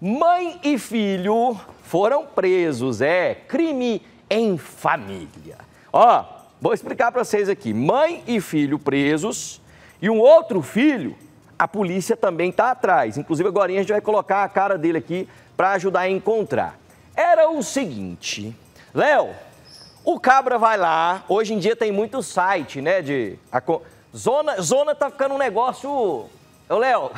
Mãe e filho foram presos, é crime em família. Ó, vou explicar para vocês aqui. Mãe e filho presos e um outro filho, a polícia também está atrás. Inclusive agora a gente vai colocar a cara dele aqui para ajudar a encontrar. Era o seguinte, Léo, o cabra vai lá, hoje em dia tem muito site, né, de... A, zona, zona tá ficando um negócio... Ô, Léo,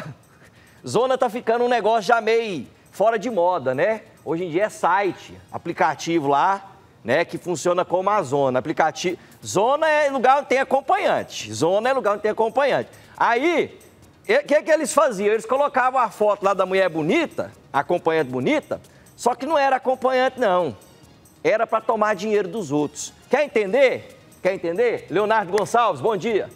Zona tá ficando um negócio já meio fora de moda, né? Hoje em dia é site, aplicativo lá, né, que funciona como a zona. Aplicativo. Zona é lugar onde tem acompanhante. Zona é lugar onde tem acompanhante. Aí, o que, que eles faziam? Eles colocavam a foto lá da mulher bonita, acompanhante bonita, só que não era acompanhante, não. Era para tomar dinheiro dos outros. Quer entender? Quer entender? Leonardo Gonçalves, bom dia.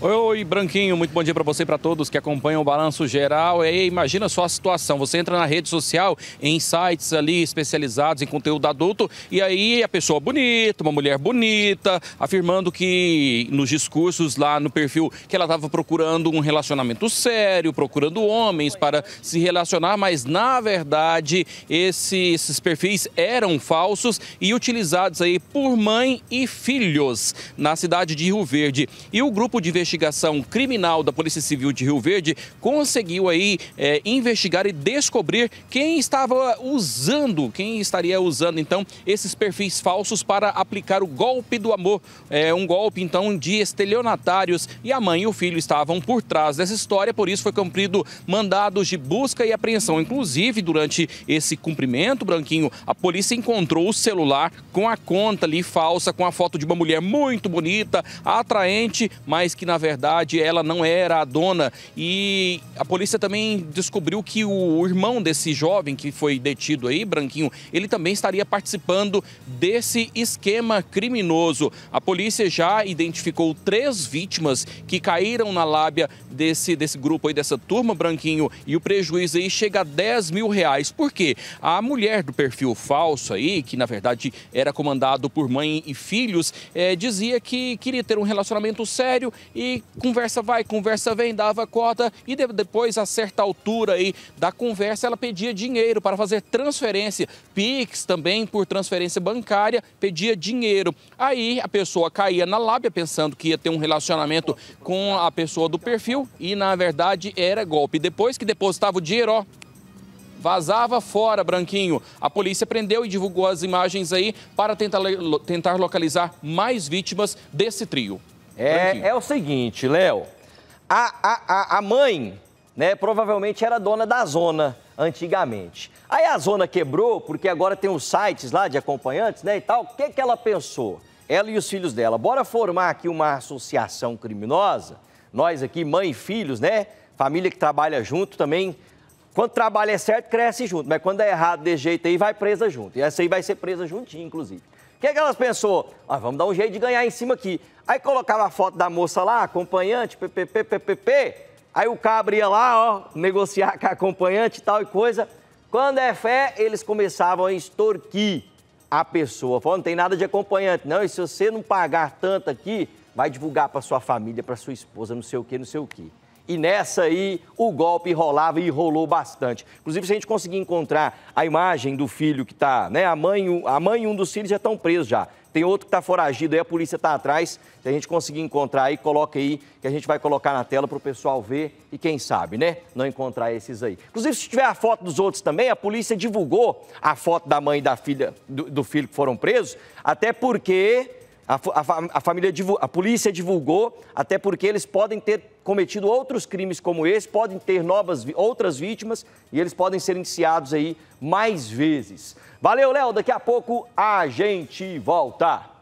Oi, Branquinho, muito bom dia para você e para todos que acompanham o Balanço Geral. E imagina só a situação, você entra na rede social, em sites ali especializados em conteúdo adulto, e aí a pessoa bonita, uma mulher bonita, afirmando que nos discursos lá no perfil que ela estava procurando um relacionamento sério, procurando homens para se relacionar, mas na verdade esse, esses perfis eram falsos e utilizados aí por mãe e filhos na cidade de Rio Verde. E o grupo de investigação criminal da Polícia Civil de Rio Verde conseguiu aí é, investigar e descobrir quem estava usando, quem estaria usando então esses perfis falsos para aplicar o golpe do amor. É um golpe então de estelionatários e a mãe e o filho estavam por trás dessa história, por isso foi cumprido mandados de busca e apreensão. Inclusive, durante esse cumprimento, Branquinho, a polícia encontrou o celular com a conta ali falsa, com a foto de uma mulher muito bonita, atraente, mas que na na verdade, ela não era a dona. E a polícia também descobriu que o irmão desse jovem que foi detido aí, Branquinho, ele também estaria participando desse esquema criminoso. A polícia já identificou três vítimas que caíram na lábia desse, desse grupo aí, dessa turma, Branquinho, e o prejuízo aí chega a 10 mil reais. Por quê? A mulher do perfil falso aí, que na verdade era comandado por mãe e filhos, é, dizia que queria ter um relacionamento sério e conversa vai, conversa vem, dava cota e depois, a certa altura aí da conversa, ela pedia dinheiro para fazer transferência. Pix também por transferência bancária, pedia dinheiro. Aí a pessoa caía na lábia pensando que ia ter um relacionamento com a pessoa do perfil e na verdade era golpe. Depois que depositava o dinheiro, ó, vazava fora, Branquinho. A polícia prendeu e divulgou as imagens aí para tentar, tentar localizar mais vítimas desse trio. É, é o seguinte, Léo. A, a, a mãe, né, provavelmente era dona da zona antigamente. Aí a zona quebrou, porque agora tem os sites lá de acompanhantes, né, e tal. O que, que ela pensou? Ela e os filhos dela, bora formar aqui uma associação criminosa? Nós aqui, mãe e filhos, né? Família que trabalha junto também. Quando trabalha é certo, cresce junto. Mas quando é errado, de jeito aí, vai presa junto. E essa aí vai ser presa juntinho, inclusive. O que, é que elas pensou? Ah, vamos dar um jeito de ganhar em cima aqui. Aí colocava a foto da moça lá, acompanhante, ppp, ppp. Aí o cabra ia lá, ó, negociar com a acompanhante e tal e coisa. Quando é fé, eles começavam a extorquir a pessoa, falando, não tem nada de acompanhante, não, e se você não pagar tanto aqui, vai divulgar para sua família, para sua esposa, não sei o quê, não sei o quê e nessa aí o golpe rolava e rolou bastante. Inclusive, se a gente conseguir encontrar a imagem do filho que está, né? A mãe, a mãe e um dos filhos já estão presos já. Tem outro que está foragido aí, a polícia está atrás. Se a gente conseguir encontrar aí, coloca aí, que a gente vai colocar na tela para o pessoal ver e quem sabe, né? Não encontrar esses aí. Inclusive, se tiver a foto dos outros também, a polícia divulgou a foto da mãe e da filha, do, do filho que foram presos, até porque a, a, a, família, a polícia divulgou, até porque eles podem ter cometido outros crimes como esse, podem ter novas outras vítimas e eles podem ser indiciados aí mais vezes. Valeu, Léo. Daqui a pouco a gente volta.